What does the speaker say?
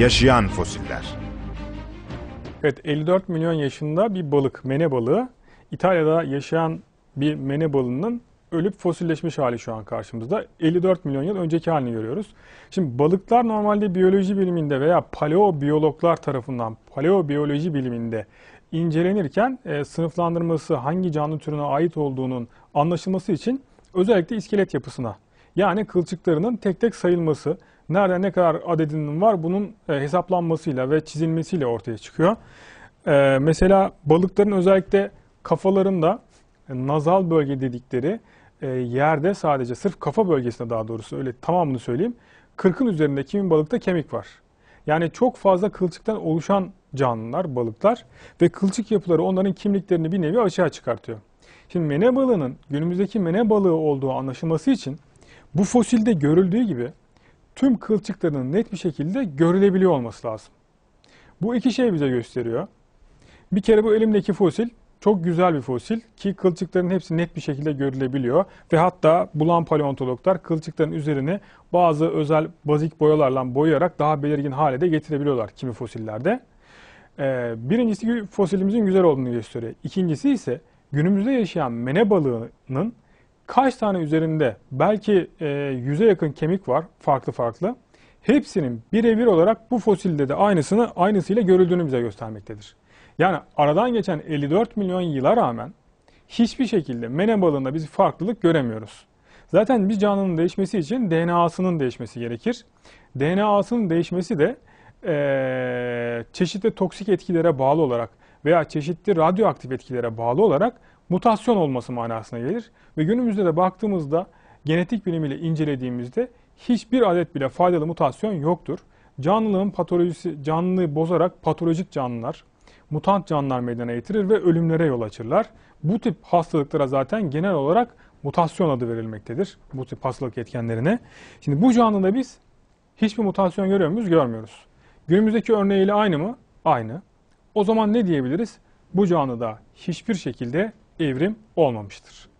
Yaşayan fosiller. Evet 54 milyon yaşında bir balık, mene balığı. İtalya'da yaşayan bir mene balığının ölüp fosilleşmiş hali şu an karşımızda. 54 milyon yıl önceki halini görüyoruz. Şimdi balıklar normalde biyoloji biliminde veya paleobiyologlar tarafından paleobiyoloji biliminde incelenirken e, sınıflandırması hangi canlı türüne ait olduğunun anlaşılması için özellikle iskelet yapısına yani kılçıklarının tek tek sayılması nerede ne kadar adedinin var bunun e, hesaplanmasıyla ve çizilmesiyle ortaya çıkıyor. E, mesela balıkların özellikle kafalarında e, nazal bölge dedikleri yerde sadece sırf kafa bölgesinde daha doğrusu öyle tamamını söyleyeyim. kırkın üzerinde kimin balıkta kemik var. Yani çok fazla kılçıktan oluşan canlılar, balıklar ve kılçık yapıları onların kimliklerini bir nevi açığa çıkartıyor. Şimdi mene balığının günümüzdeki mene balığı olduğu anlaşılması için bu fosilde görüldüğü gibi tüm kılçıklarının net bir şekilde görülebiliyor olması lazım. Bu iki şey bize gösteriyor. Bir kere bu elimdeki fosil çok güzel bir fosil ki kılçıkların hepsi net bir şekilde görülebiliyor ve hatta bulan paleontologlar kılçıkların üzerine bazı özel bazik boyalarla boyayarak daha belirgin hale de getirebiliyorlar kimi fosillerde. Ee, birincisi fosilimizin güzel olduğunu gösteriyor. İkincisi ise günümüzde yaşayan mene balığının kaç tane üzerinde belki e, yüze yakın kemik var farklı farklı. Hepsinin birebir olarak bu fosilde de aynısını aynısıyla görüldüğünü bize göstermektedir. Yani aradan geçen 54 milyon yıla rağmen hiçbir şekilde mene balığında biz farklılık göremiyoruz. Zaten bir canlının değişmesi için DNA'sının değişmesi gerekir. DNA'sının değişmesi de e, çeşitli toksik etkilere bağlı olarak veya çeşitli radyoaktif etkilere bağlı olarak mutasyon olması manasına gelir. Ve günümüzde de baktığımızda genetik bilimiyle incelediğimizde hiçbir adet bile faydalı mutasyon yoktur. Canlılığın patolojisi canlılığı bozarak patolojik canlılar, mutant canlılar meydana getirir ve ölümlere yol açırlar. Bu tip hastalıklara zaten genel olarak mutasyon adı verilmektedir bu tip hastalık etkenlerine. Şimdi bu canlıda biz hiçbir mutasyon görüyor muyuz? Görmüyoruz. Günümüzdeki örneğiyle aynı mı? Aynı. O zaman ne diyebiliriz? Bu canlıda hiçbir şekilde evrim olmamıştır.